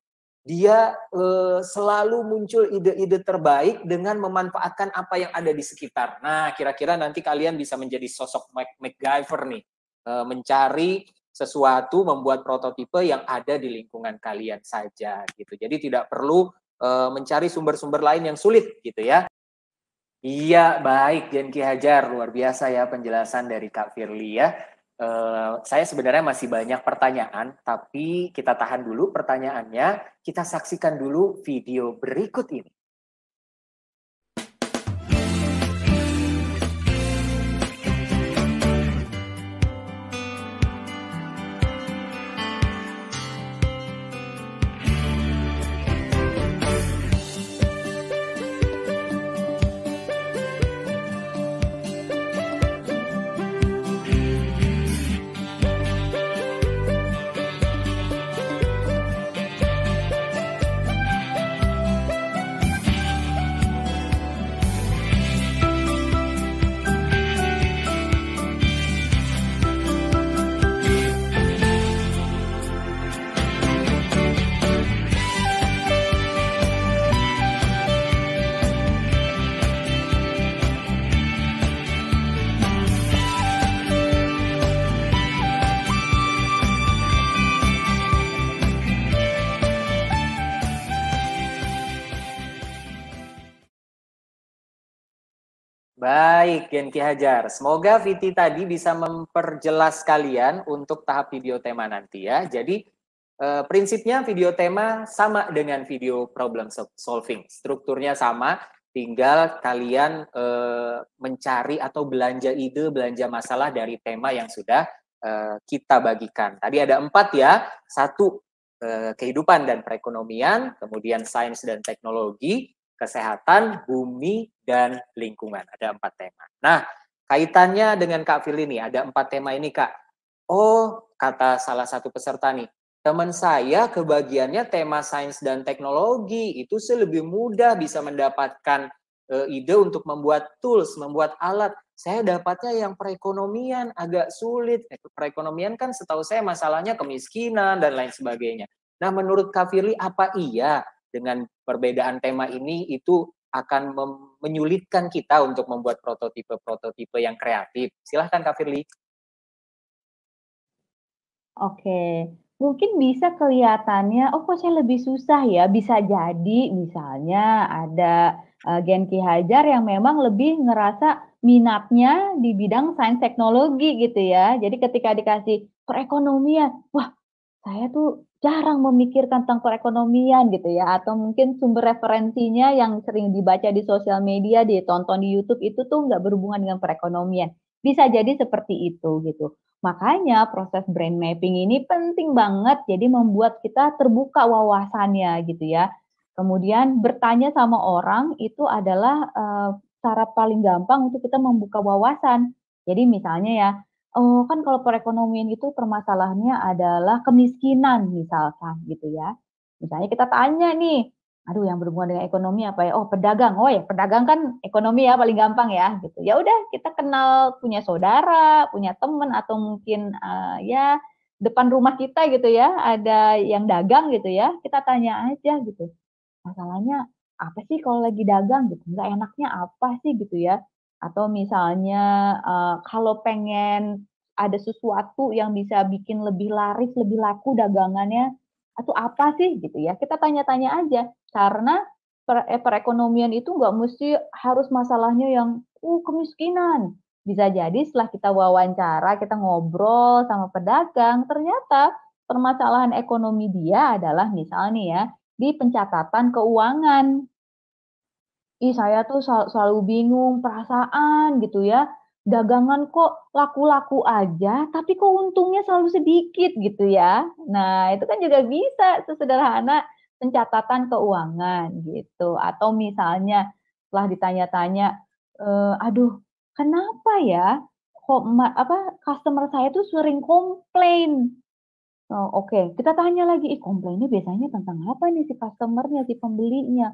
dia e, selalu muncul ide-ide terbaik dengan memanfaatkan apa yang ada di sekitar. Nah, kira-kira nanti kalian bisa menjadi sosok Mac MacGyver nih, e, mencari sesuatu, membuat prototipe yang ada di lingkungan kalian saja gitu. Jadi tidak perlu e, mencari sumber-sumber lain yang sulit gitu ya. Iya, baik Genki Hajar, luar biasa ya penjelasan dari Kak Firly ya. Eh, saya sebenarnya masih banyak pertanyaan, tapi kita tahan dulu pertanyaannya. Kita saksikan dulu video berikut ini. Baik, Genki Hajar. Semoga Viti tadi bisa memperjelas kalian untuk tahap video tema nanti ya. Jadi eh, prinsipnya video tema sama dengan video problem solving. Strukturnya sama, tinggal kalian eh, mencari atau belanja ide, belanja masalah dari tema yang sudah eh, kita bagikan. Tadi ada empat ya. Satu, kehidupan dan perekonomian. Kemudian sains dan teknologi kesehatan, bumi, dan lingkungan. Ada empat tema. Nah, kaitannya dengan Kak Fili ini, ada empat tema ini Kak. Oh, kata salah satu peserta nih, teman saya kebagiannya tema sains dan teknologi, itu se lebih mudah bisa mendapatkan eh, ide untuk membuat tools, membuat alat. Saya dapatnya yang perekonomian, agak sulit. Eh, perekonomian kan setahu saya masalahnya kemiskinan dan lain sebagainya. Nah, menurut Kak Firly, apa iya dengan perbedaan tema ini itu akan menyulitkan kita untuk membuat prototipe-prototipe yang kreatif. Silahkan Kak Firly. Oke, mungkin bisa kelihatannya, oh kok saya lebih susah ya. Bisa jadi misalnya ada uh, Gen Ki Hajar yang memang lebih ngerasa minatnya di bidang sains teknologi gitu ya. Jadi ketika dikasih perekonomian, wah saya tuh jarang memikirkan tentang perekonomian gitu ya atau mungkin sumber referensinya yang sering dibaca di sosial media ditonton di YouTube itu tuh nggak berhubungan dengan perekonomian bisa jadi seperti itu gitu makanya proses brand mapping ini penting banget jadi membuat kita terbuka wawasannya gitu ya kemudian bertanya sama orang itu adalah uh, cara paling gampang untuk kita membuka wawasan jadi misalnya ya oh kan kalau perekonomian itu permasalahannya adalah kemiskinan misalkan gitu ya. Misalnya kita tanya nih, aduh yang berhubungan dengan ekonomi apa ya? Oh, pedagang. Oh ya, pedagang kan ekonomi ya paling gampang ya gitu. Ya udah, kita kenal punya saudara, punya teman atau mungkin uh, ya depan rumah kita gitu ya, ada yang dagang gitu ya. Kita tanya aja gitu. Masalahnya apa sih kalau lagi dagang gitu? Enggak enaknya apa sih gitu ya? atau misalnya uh, kalau pengen ada sesuatu yang bisa bikin lebih laris, lebih laku dagangannya atau apa sih gitu ya. Kita tanya-tanya aja karena per eh, perekonomian itu nggak mesti harus masalahnya yang uh kemiskinan. Bisa jadi setelah kita wawancara, kita ngobrol sama pedagang, ternyata permasalahan ekonomi dia adalah misalnya ya di pencatatan keuangan ih saya tuh sel selalu bingung perasaan gitu ya dagangan kok laku-laku aja tapi kok untungnya selalu sedikit gitu ya nah itu kan juga bisa sesederhana pencatatan keuangan gitu atau misalnya setelah ditanya-tanya e, aduh kenapa ya kok apa customer saya tuh sering komplain Oh, Oke, okay. kita tanya lagi, ih komplainnya biasanya tentang apa nih si customernya, si pembelinya?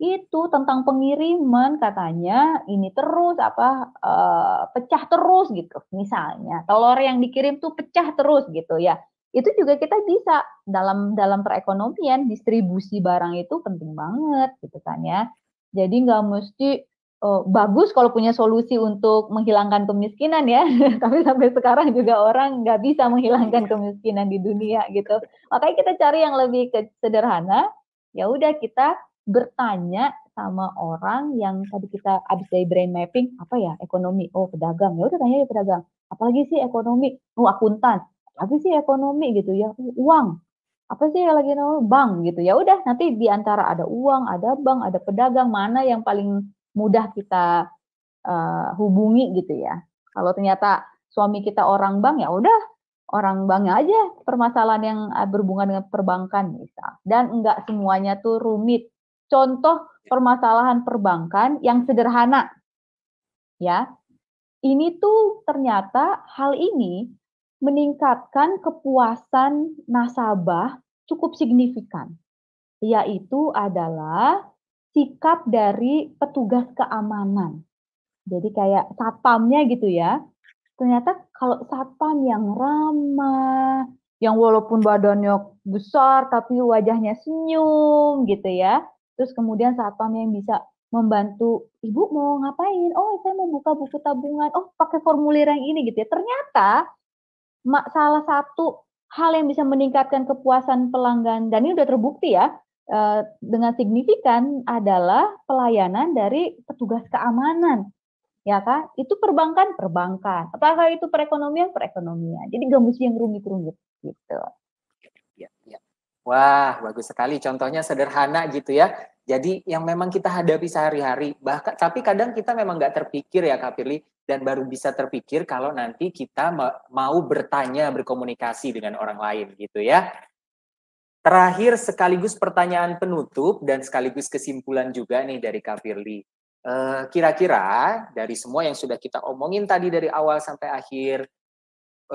itu tentang pengiriman katanya ini terus apa uh, pecah terus gitu misalnya telur yang dikirim tuh pecah terus gitu ya itu juga kita bisa dalam dalam perekonomian distribusi barang itu penting banget gitu kan ya jadi nggak mesti uh, bagus kalau punya solusi untuk menghilangkan kemiskinan ya tapi sampai sekarang juga orang nggak bisa menghilangkan iya. kemiskinan di dunia gitu makanya kita cari yang lebih sederhana ya udah kita bertanya sama orang yang tadi kita abis dari brain mapping apa ya ekonomi oh pedagang ya udah tanya ya pedagang apalagi sih ekonomi oh akuntan apalagi sih ekonomi gitu ya oh, uang apa sih yang lagi nol bank gitu ya udah nanti diantara ada uang ada bank ada pedagang mana yang paling mudah kita uh, hubungi gitu ya kalau ternyata suami kita orang bank ya udah orang bank aja permasalahan yang eh, berhubungan dengan perbankan misal dan enggak semuanya tuh rumit contoh ya. permasalahan perbankan yang sederhana. Ya. Ini tuh ternyata hal ini meningkatkan kepuasan nasabah cukup signifikan. Yaitu adalah sikap dari petugas keamanan. Jadi kayak satpamnya gitu ya. Ternyata kalau satpam yang ramah, yang walaupun badannya besar tapi wajahnya senyum gitu ya Terus kemudian satpam yang bisa membantu ibu mau ngapain? Oh, saya mau buka buku tabungan. Oh, pakai formulir yang ini gitu ya. Ternyata salah satu hal yang bisa meningkatkan kepuasan pelanggan dan ini sudah terbukti ya eh, dengan signifikan adalah pelayanan dari petugas keamanan. Ya kan? Itu perbankan, perbankan. Apakah itu perekonomian, perekonomian. Jadi gak yang rumit-rumit gitu. Ya, ya. Wah, bagus sekali. Contohnya sederhana gitu ya. Jadi yang memang kita hadapi sehari-hari, bahkan tapi kadang kita memang nggak terpikir ya Kak Firly, dan baru bisa terpikir kalau nanti kita mau bertanya, berkomunikasi dengan orang lain gitu ya. Terakhir sekaligus pertanyaan penutup dan sekaligus kesimpulan juga nih dari Kak Firly. Eh, kira-kira dari semua yang sudah kita omongin tadi dari awal sampai akhir,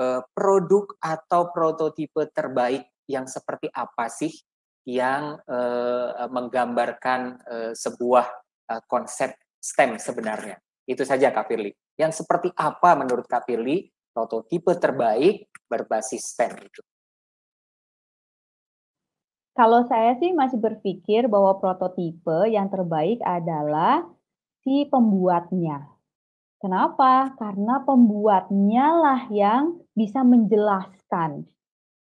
eh, produk atau prototipe terbaik yang seperti apa sih yang eh, menggambarkan eh, sebuah eh, konsep STEM sebenarnya. Itu saja Kak Firly. Yang seperti apa menurut Kak Firly prototipe terbaik berbasis STEM itu? Kalau saya sih masih berpikir bahwa prototipe yang terbaik adalah si pembuatnya. Kenapa? Karena pembuatnya lah yang bisa menjelaskan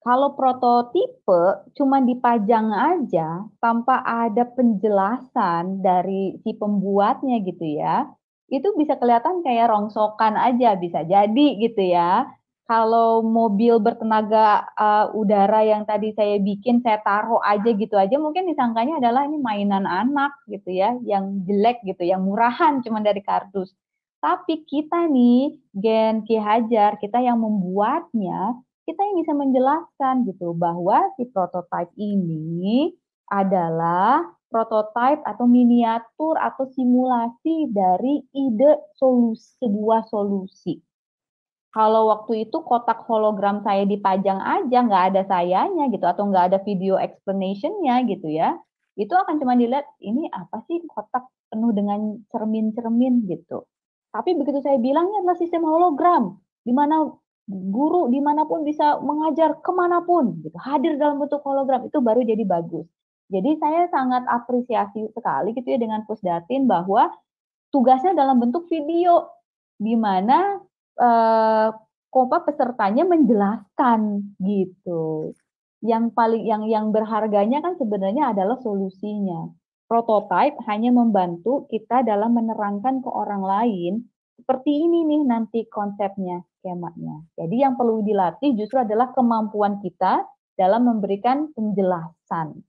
kalau prototipe cuma dipajang aja tanpa ada penjelasan dari si pembuatnya gitu ya, itu bisa kelihatan kayak rongsokan aja bisa jadi gitu ya. Kalau mobil bertenaga uh, udara yang tadi saya bikin saya taruh aja gitu aja mungkin disangkanya adalah ini mainan anak gitu ya, yang jelek gitu, yang murahan cuma dari kardus. Tapi kita nih Gen Ki Hajar, kita yang membuatnya kita yang bisa menjelaskan gitu bahwa si prototype ini adalah prototype atau miniatur atau simulasi dari ide solusi sebuah solusi. Kalau waktu itu kotak hologram saya dipajang aja nggak ada sayanya gitu atau nggak ada video explanationnya gitu ya, itu akan cuma dilihat ini apa sih kotak penuh dengan cermin-cermin gitu. Tapi begitu saya bilangnya adalah sistem hologram, di mana guru dimanapun bisa mengajar kemanapun gitu hadir dalam bentuk hologram itu baru jadi bagus jadi saya sangat apresiasi sekali gitu ya dengan pusdatin bahwa tugasnya dalam bentuk video di mana eh, kompa pesertanya menjelaskan gitu yang paling yang yang berharganya kan sebenarnya adalah solusinya prototipe hanya membantu kita dalam menerangkan ke orang lain seperti ini nih nanti konsepnya skemanya. Jadi yang perlu dilatih justru adalah kemampuan kita dalam memberikan penjelasan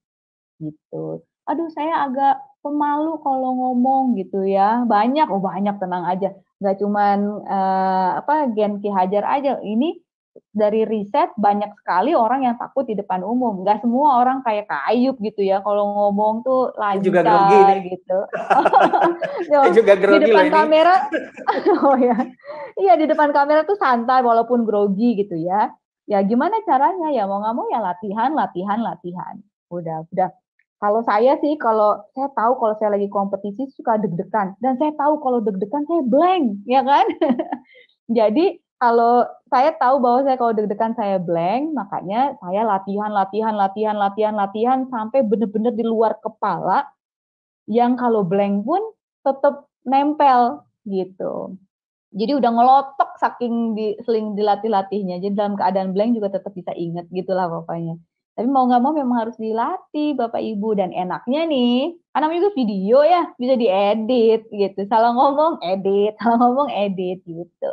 gitu. Aduh saya agak pemalu kalau ngomong gitu ya. Banyak oh banyak tenang aja. Gak cuman uh, apa genki Hajar aja. Ini dari riset banyak sekali orang yang takut di depan umum. Gak semua orang kayak kayup gitu ya. Kalau ngomong tuh lancar juga grogi nih. gitu. juga grogi di depan kamera. oh ya. Iya di depan kamera tuh santai walaupun grogi gitu ya. Ya gimana caranya ya mau nggak mau ya latihan, latihan, latihan. Udah, udah. Kalau saya sih kalau saya tahu kalau saya lagi kompetisi suka deg-degan dan saya tahu kalau deg-degan saya blank, ya kan? Jadi kalau saya tahu bahwa saya kalau deg-degan saya blank, makanya saya latihan, latihan, latihan, latihan, latihan sampai benar-benar di luar kepala yang kalau blank pun tetap nempel gitu. Jadi udah ngelotok saking di seling dilatih-latihnya. Jadi dalam keadaan blank juga tetap bisa inget gitulah pokoknya. Tapi mau nggak mau memang harus dilatih Bapak Ibu dan enaknya nih, Karena juga video ya, bisa diedit gitu. Salah ngomong edit, salah ngomong edit gitu.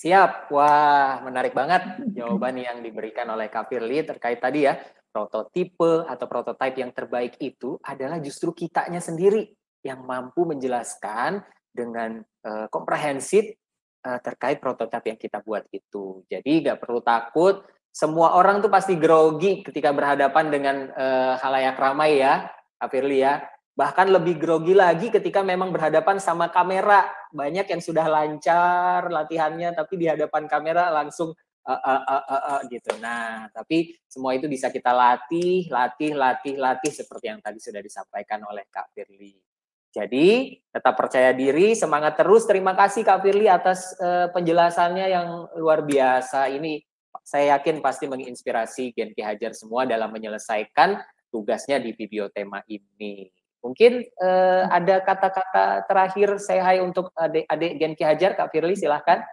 Siap. Wah, menarik banget jawaban yang diberikan oleh Kak Firly terkait tadi ya. Prototipe atau prototipe yang terbaik itu adalah justru kitanya sendiri yang mampu menjelaskan dengan uh, komprehensif uh, terkait prototipe yang kita buat itu. Jadi nggak perlu takut, semua orang tuh pasti grogi ketika berhadapan dengan uh, halayak ramai ya, Kak Firly ya bahkan lebih grogi lagi ketika memang berhadapan sama kamera banyak yang sudah lancar latihannya tapi di hadapan kamera langsung uh, uh, uh, uh, uh, gitu nah tapi semua itu bisa kita latih latih latih latih seperti yang tadi sudah disampaikan oleh Kak Firly jadi tetap percaya diri semangat terus terima kasih Kak Firly atas uh, penjelasannya yang luar biasa ini saya yakin pasti menginspirasi Genki Hajar semua dalam menyelesaikan tugasnya di video tema ini. Mungkin uh, ada kata-kata terakhir saya hai untuk adik-adik Genki Hajar, Kak Firly, silahkan.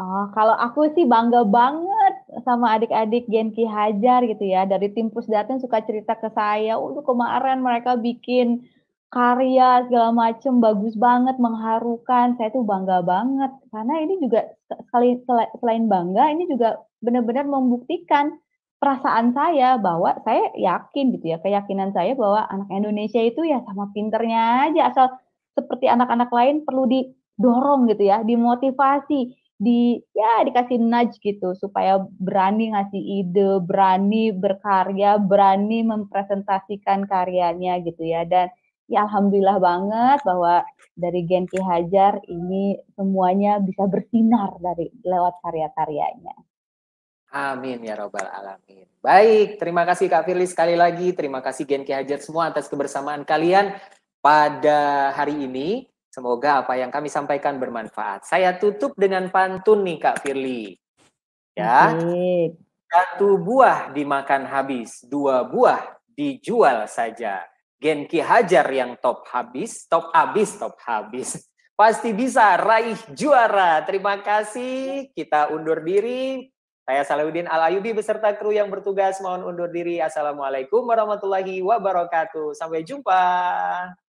Oh, kalau aku sih bangga banget sama adik-adik Genki Hajar gitu ya. Dari tim Pusdatin suka cerita ke saya, untuk kemarin mereka bikin karya segala macem bagus banget, mengharukan. Saya tuh bangga banget karena ini juga selain bangga, ini juga benar-benar membuktikan perasaan saya bahwa saya yakin gitu ya keyakinan saya bahwa anak Indonesia itu ya sama pinternya aja asal seperti anak-anak lain perlu didorong gitu ya dimotivasi di ya dikasih nudge gitu supaya berani ngasih ide berani berkarya berani mempresentasikan karyanya gitu ya dan ya alhamdulillah banget bahwa dari Gen Ki Hajar ini semuanya bisa bersinar dari lewat karya-karyanya. Amin ya robbal alamin. Baik, terima kasih Kak Firly sekali lagi. Terima kasih Genki Hajar semua atas kebersamaan kalian pada hari ini. Semoga apa yang kami sampaikan bermanfaat. Saya tutup dengan pantun nih Kak Firly. Ya. Baik. Satu buah dimakan habis, dua buah dijual saja. Genki Hajar yang top habis, top habis, top habis pasti bisa raih juara. Terima kasih. Kita undur diri. Saya Salahuddin Al-Ayubi beserta kru yang bertugas mohon undur diri. Assalamualaikum warahmatullahi wabarakatuh. Sampai jumpa.